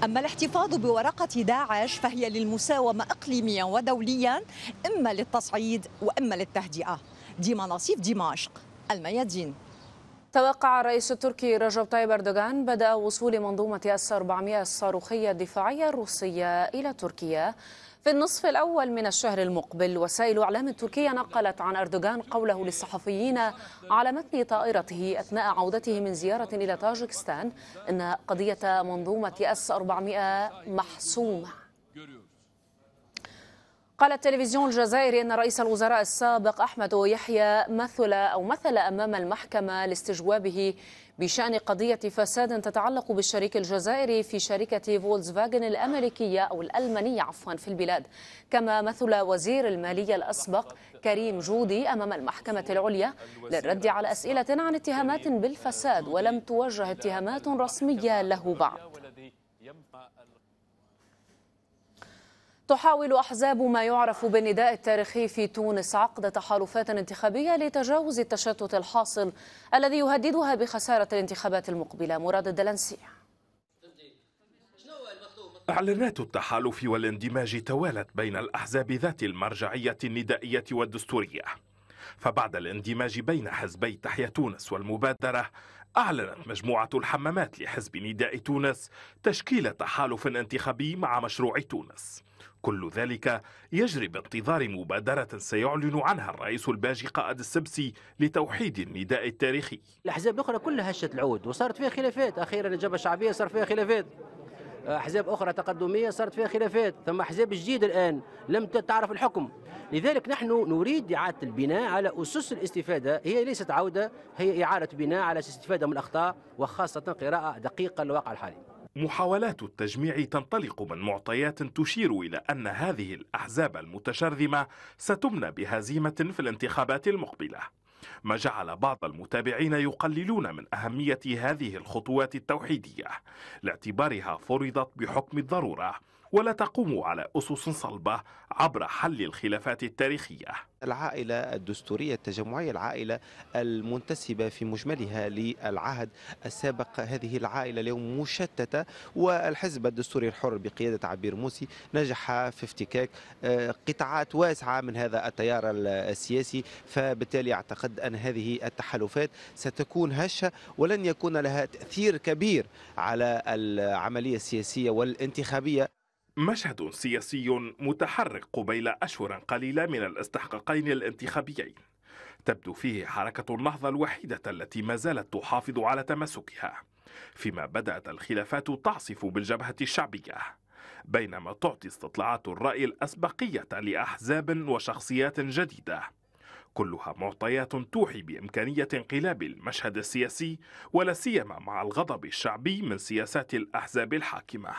أما الاحتفاظ بورقة داعش فهي للمساومة إقليميا ودوليا إما للتصعيد وإما للتهدئة ديما نصيف دمشق الميادين توقع الرئيس التركي رجب طيب أردوغان بدء وصول منظومة أس 400 الصاروخية الدفاعية الروسية إلى تركيا في النصف الأول من الشهر المقبل وسائل إعلام تركية نقلت عن أردوغان قوله للصحفيين على متن طائرته أثناء عودته من زيارة إلى طاجكستان أن قضية منظومة أس 400 محسومة قال التلفزيون الجزائري أن رئيس الوزراء السابق أحمد يحيى مثل أو مثل أمام المحكمة لاستجوابه بشأن قضية فساد تتعلق بالشريك الجزائري في شركة فاجن الأمريكية أو الألمانية عفوا في البلاد كما مثل وزير المالية الأسبق كريم جودي أمام المحكمة العليا للرد على أسئلة عن اتهامات بالفساد ولم توجه اتهامات رسمية له بعد تحاول أحزاب ما يعرف بالنداء التاريخي في تونس عقد تحالفات انتخابية لتجاوز التشتت الحاصل الذي يهددها بخسارة الانتخابات المقبلة مراد الدلنسي إعلانات التحالف والاندماج توالت بين الأحزاب ذات المرجعية الندائية والدستورية فبعد الاندماج بين حزبي تحيا تونس والمبادرة أعلنت مجموعة الحمامات لحزب نداء تونس تشكيل تحالف انتخابي مع مشروع تونس كل ذلك يجري بانتظار مبادرة سيعلن عنها الرئيس الباجي قائد السبسي لتوحيد النداء التاريخي الأحزاب الأخرى كلها هشت العود وصارت فيها خلافات أخيرا الإجابة الشعبية صار فيها خلافات آه، احزاب اخرى تقدميه صارت فيها خلافات ثم احزاب جديده الان لم تعرف الحكم لذلك نحن نريد اعاده البناء على اسس الاستفاده هي ليست عوده هي اعاده بناء على الاستفاده من الاخطاء وخاصه قراءه دقيقه للواقع الحالي محاولات التجميع تنطلق من معطيات تشير إلى أن هذه الأحزاب المتشرذمة ستمنى بهزيمة في الانتخابات المقبلة ما جعل بعض المتابعين يقللون من أهمية هذه الخطوات التوحيدية لاعتبارها فرضت بحكم الضرورة ولا تقوم على أسس صلبة عبر حل الخلافات التاريخية العائلة الدستورية التجمعية العائلة المنتسبة في مجملها للعهد السابق هذه العائلة اليوم مشتتة والحزب الدستوري الحر بقيادة عبير موسي نجح في افتكاك آه، قطاعات واسعة من هذا التيار السياسي فبالتالي أعتقد أن هذه التحالفات ستكون هشة ولن يكون لها تأثير كبير على العملية السياسية والانتخابية مشهد سياسي متحرك قبيل أشهر قليلة من الاستحقاقين الانتخابيين تبدو فيه حركة النهضة الوحيدة التي ما زالت تحافظ على تمسكها فيما بدأت الخلافات تعصف بالجبهة الشعبية بينما تعطي استطلاعات الرأي الأسبقية لأحزاب وشخصيات جديدة كلها معطيات توحي بإمكانية انقلاب المشهد السياسي ولا سيما مع الغضب الشعبي من سياسات الأحزاب الحاكمة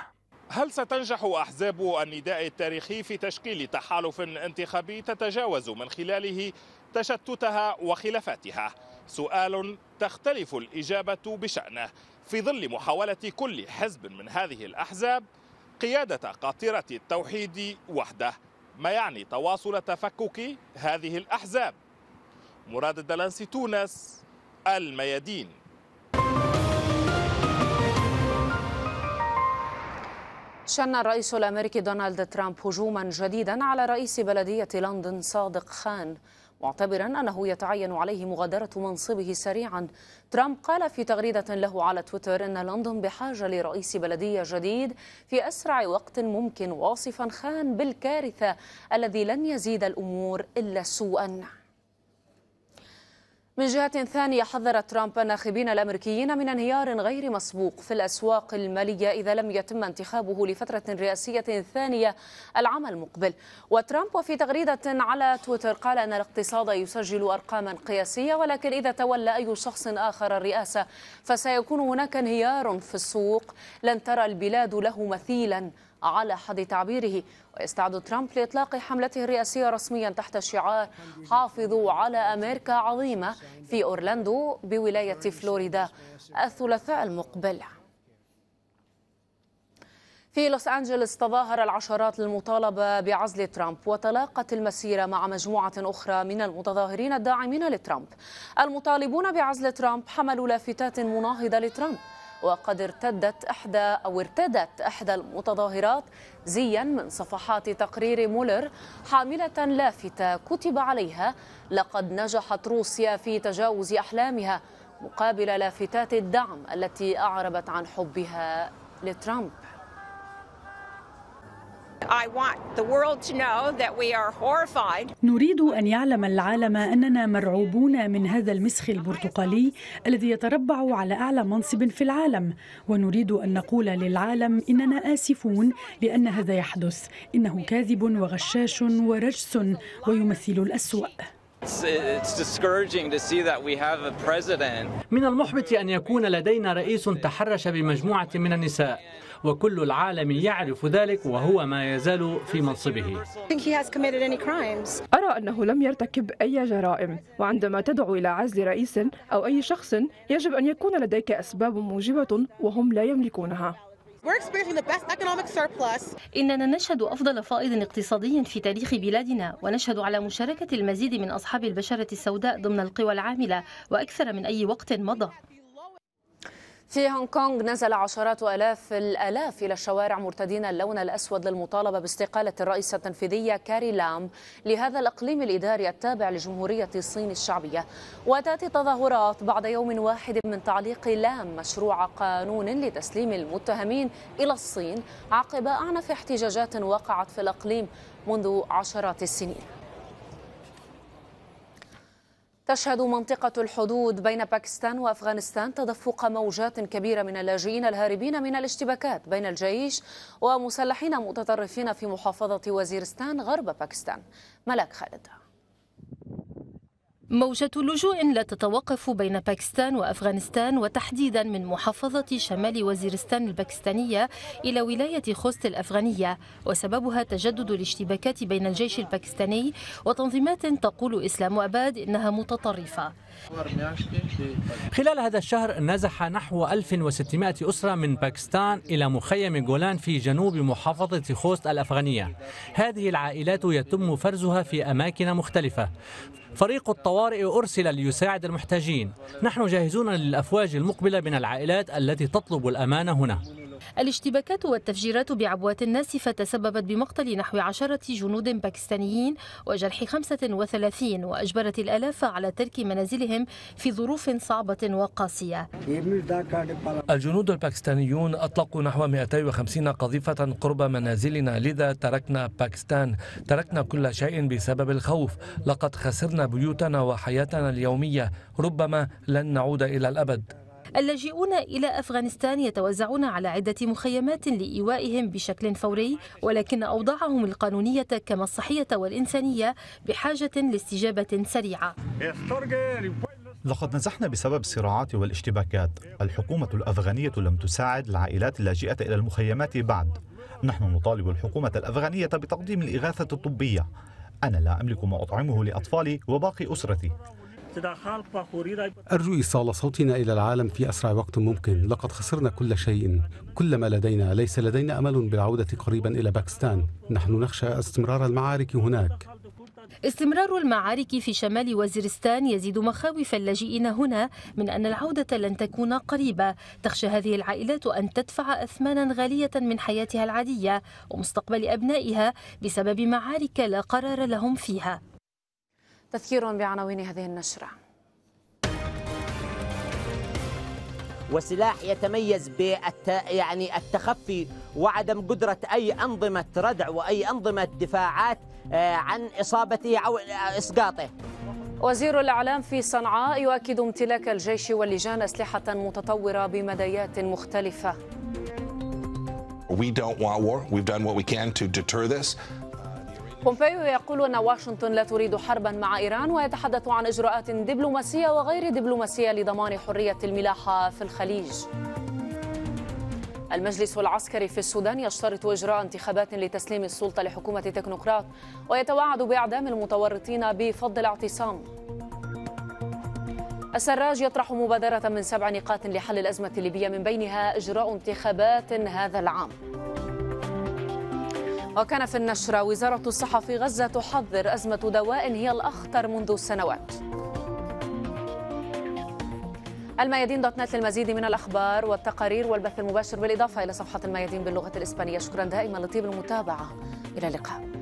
هل ستنجح أحزاب النداء التاريخي في تشكيل تحالف انتخابي تتجاوز من خلاله تشتتها وخلافاتها؟ سؤال تختلف الإجابة بشأنه في ظل محاولة كل حزب من هذه الأحزاب قيادة قاطرة التوحيد وحده ما يعني تواصل تفكك هذه الأحزاب مراد الدلنسي تونس الميادين شن الرئيس الامريكي دونالد ترامب هجوما جديدا على رئيس بلديه لندن صادق خان معتبرا انه يتعين عليه مغادره منصبه سريعا ترامب قال في تغريده له على تويتر ان لندن بحاجه لرئيس بلديه جديد في اسرع وقت ممكن واصفا خان بالكارثه الذي لن يزيد الامور الا سوءا من جهة ثانية حذر ترامب الناخبين الأمريكيين من انهيار غير مسبوق في الأسواق المالية إذا لم يتم انتخابه لفترة رئاسية ثانية العام المقبل وترامب وفي تغريدة على تويتر قال أن الاقتصاد يسجل أرقاما قياسية ولكن إذا تولى أي شخص آخر الرئاسة فسيكون هناك انهيار في السوق لن ترى البلاد له مثيلا على حد تعبيره ويستعد ترامب لإطلاق حملته الرئاسية رسميا تحت شعار حافظوا على أمريكا عظيمة في أورلاندو بولاية فلوريدا الثلاثاء المقبل في لوس أنجلوس تظاهر العشرات للمطالبة بعزل ترامب وتلاقت المسيرة مع مجموعة أخرى من المتظاهرين الداعمين لترامب المطالبون بعزل ترامب حملوا لافتات مناهضة لترامب وقد ارتدت إحدى أو ارتدت إحدى المتظاهرات زيا من صفحات تقرير مولر حاملة لافتة كتب عليها لقد نجحت روسيا في تجاوز أحلامها مقابل لافتات الدعم التي أعربت عن حبها لترامب نريد أن يعلم العالم أننا مرعوبون من هذا المسخ البرتقالي الذي يتربع على أعلى منصب في العالم ونريد أن نقول للعالم إننا آسفون لأن هذا يحدث إنه كاذب وغشاش ورجس ويمثل الأسوأ من المحبط أن يكون لدينا رئيس تحرش بمجموعة من النساء وكل العالم يعرف ذلك وهو ما يزال في منصبه أرى أنه لم يرتكب أي جرائم وعندما تدعو إلى عزل رئيس أو أي شخص يجب أن يكون لديك أسباب موجبة وهم لا يملكونها إننا نشهد أفضل فائض اقتصادي في تاريخ بلادنا ونشهد على مشاركة المزيد من أصحاب البشرة السوداء ضمن القوى العاملة وأكثر من أي وقت مضى في هونغ كونغ نزل عشرات الاف الالاف الى الشوارع مرتدين اللون الاسود للمطالبه باستقاله الرئيسه التنفيذيه كاري لام لهذا الاقليم الاداري التابع لجمهوريه الصين الشعبيه وتاتي تظاهرات بعد يوم واحد من تعليق لام مشروع قانون لتسليم المتهمين الى الصين عقب اعنف احتجاجات وقعت في الاقليم منذ عشرات السنين تشهد منطقة الحدود بين باكستان وأفغانستان تدفق موجات كبيرة من اللاجئين الهاربين من الاشتباكات بين الجيش ومسلحين متطرفين في محافظة وزيرستان غرب باكستان ملاك خالد موجة لجوء لا تتوقف بين باكستان وأفغانستان وتحديدا من محافظة شمال وزيرستان الباكستانية إلى ولاية خوست الأفغانية وسببها تجدد الاشتباكات بين الجيش الباكستاني وتنظيمات تقول إسلام أباد إنها متطرفة خلال هذا الشهر نزح نحو 1600 أسرة من باكستان إلى مخيم جولان في جنوب محافظة خوست الأفغانية هذه العائلات يتم فرزها في أماكن مختلفة فريق الطوارئ أرسل ليساعد المحتاجين نحن جاهزون للأفواج المقبلة من العائلات التي تطلب الأمان هنا الاشتباكات والتفجيرات بعبوات ناسفة تسببت بمقتل نحو عشرة جنود باكستانيين وجرح 35 وأجبرت الآلاف على ترك منازلهم في ظروف صعبة وقاسية الجنود الباكستانيون أطلقوا نحو 250 قذيفة قرب منازلنا لذا تركنا باكستان تركنا كل شيء بسبب الخوف لقد خسرنا بيوتنا وحياتنا اليومية ربما لن نعود إلى الأبد اللاجئون إلى أفغانستان يتوزعون على عدة مخيمات لإيوائهم بشكل فوري ولكن أوضاعهم القانونية كما الصحية والإنسانية بحاجة لاستجابة سريعة لقد نزحنا بسبب الصراعات والاشتباكات الحكومة الأفغانية لم تساعد العائلات اللاجئة إلى المخيمات بعد نحن نطالب الحكومة الأفغانية بتقديم الإغاثة الطبية أنا لا أملك ما أطعمه لأطفالي وباقي أسرتي أرجو إيصال صوتنا إلى العالم في أسرع وقت ممكن لقد خسرنا كل شيء كل ما لدينا ليس لدينا أمل بالعودة قريبا إلى باكستان نحن نخشى استمرار المعارك هناك استمرار المعارك في شمال وزيرستان يزيد مخاوف اللاجئين هنا من أن العودة لن تكون قريبة تخشى هذه العائلات أن تدفع أثمانا غالية من حياتها العادية ومستقبل أبنائها بسبب معارك لا قرار لهم فيها تذكير بعناوين هذه النشرة وسلاح يتميز بالت... يعني التخفي وعدم قدرة أي أنظمة ردع وأي أنظمة دفاعات آه، عن إصابته أو إسقاطه وزير الإعلام في صنعاء يؤكد امتلاك الجيش واللجان أسلحة متطورة بمدايات مختلفة We don't want war. We've done what we can to deter this. بومبيو يقول أن واشنطن لا تريد حربا مع إيران ويتحدث عن إجراءات دبلوماسية وغير دبلوماسية لضمان حرية الملاحة في الخليج المجلس العسكري في السودان يشترط إجراء انتخابات لتسليم السلطة لحكومة تكنوقراط ويتوعد بإعدام المتورطين بفض الاعتصام السراج يطرح مبادرة من سبع نقاط لحل الأزمة الليبية من بينها إجراء انتخابات هذا العام وكان في النشرة وزارة الصحة في غزة تحذر أزمة دواء هي الأخطر منذ سنوات الميادين دوت نت للمزيد من الأخبار والتقارير والبث المباشر بالإضافة إلى صفحة الميادين باللغة الإسبانية شكرا دائما لطيب المتابعة إلى اللقاء